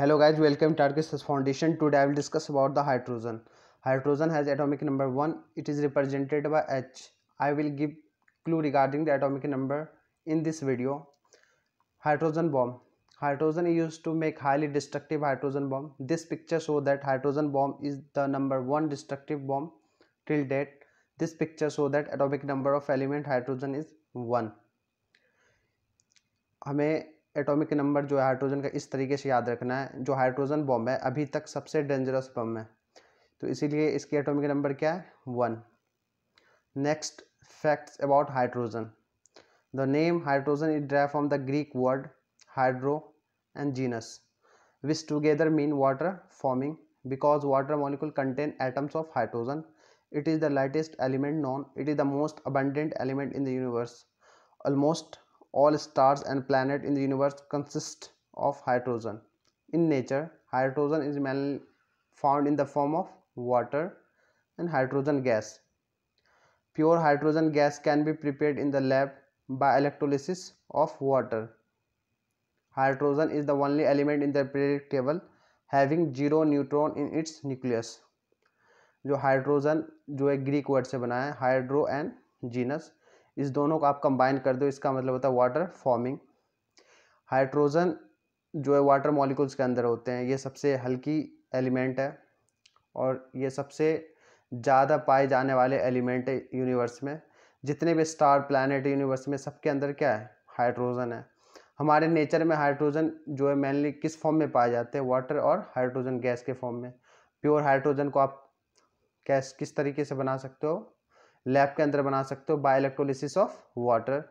Hello guys welcome Target Foundation today will discuss about the hydrogen hydrogen has atomic number one it is represented by H I will give clue regarding the atomic number in this video hydrogen bomb hydrogen use to make highly destructive hydrogen bomb this picture show that hydrogen bomb is the number one destructive bomb till date this picture show that atomic number of element hydrogen is one हमें atomic number जो है hydrogen का इस तरीके से याद रखना है जो हाइड्रोजन बॉम्ब है अभी तक सबसे डेंजरस बम है तो इसीलिए इसकी एटॉमिक नंबर क्या है one next facts about hydrogen the name hydrogen is derived from the Greek word hydro and genes which together mean water forming because water molecule contain atoms of hydrogen it is the lightest element known it is the most abundant element in the universe almost all stars and planets in the universe consist of hydrogen. In nature, hydrogen is mainly found in the form of water and hydrogen gas. Pure hydrogen gas can be prepared in the lab by electrolysis of water. Hydrogen is the only element in the periodic table having zero neutron in its nucleus. जो hydrogen जो है Greek word से बना है hydro and genus इस दोनों को आप कंबाइन कर दो इसका मतलब होता है वाटर फॉर्मिंग हाइड्रोजन जो है वाटर मॉलिक्यूल्स के अंदर होते हैं ये सबसे हल्की एलिमेंट है और ये सबसे ज़्यादा पाए जाने वाले एलिमेंट है यूनिवर्स में जितने भी स्टार प्लानट यूनिवर्स में सबके अंदर क्या है हाइड्रोजन है हमारे नेचर में हाइड्रोजन जो है मेनली किस फॉर्म में पाए जाते हैं वाटर और हाइड्रोजन गैस के फॉर्म में प्योर हाइड्रोजन को आप गैस किस तरीके से बना सकते हो लैब के अंदर बना सकते हो by electrolysis of water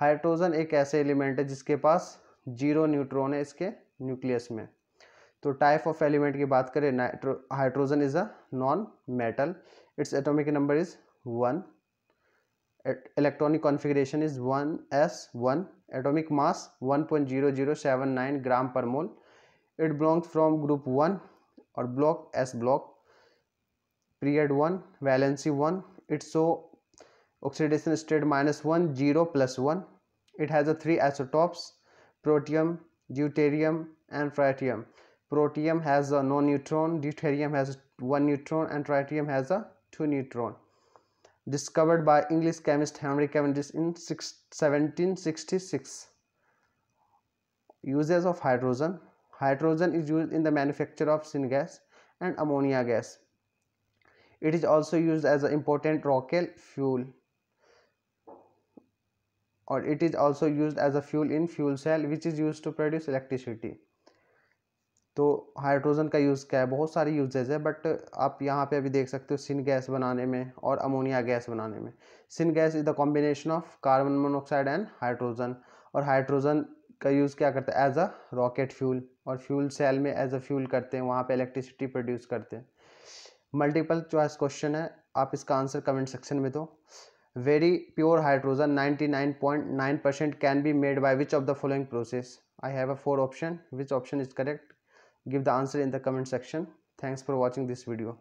hydrogen एक ऐसे एलिमेंट है जिसके पास जीरो न्यूट्रॉन है इसके न्यूक्लियस में तो टाइप ऑफ एलिमेंट की बात करें nitro hydrogen is a non metal its atomic number is one S one mass one point zero zero seven nine gram per mole it belong from group one और block S block period one valency one it's so oxidation state minus 1 0 plus 1 it has a three isotopes protium deuterium and tritium protium has a no neutron deuterium has one neutron and tritium has a two neutron discovered by english chemist henry cavendish in 1766 uses of hydrogen hydrogen is used in the manufacture of syngas and ammonia gas It is also used as an important rocket fuel or it is also used as a fuel in fuel cell which is used to produce electricity तो hydrogen का use क्या है बहुत सारे usage है but आप यहाँ पे अभी देख सकते हो सिन गैस बनाने में और अमोनिया गैस बनाने में syngas is the combination of carbon monoxide and hydrogen और हाइड्रोजन का यूज़ क्या करते हैं एज अ रॉकेट फ्यूल और फ्यूल सेल में एज अ फ्यूल करते हैं वहाँ पे इलेक्ट्रिसिटी प्रोड्यूस करते हैं मल्टीपल चॉइस क्वेश्चन है आप इसका आंसर कमेंट सेक्शन में दो very pure hydrogen 99.9 percent can be made by which of the following process I have a four option which option is correct give the answer in the comment section thanks for watching this video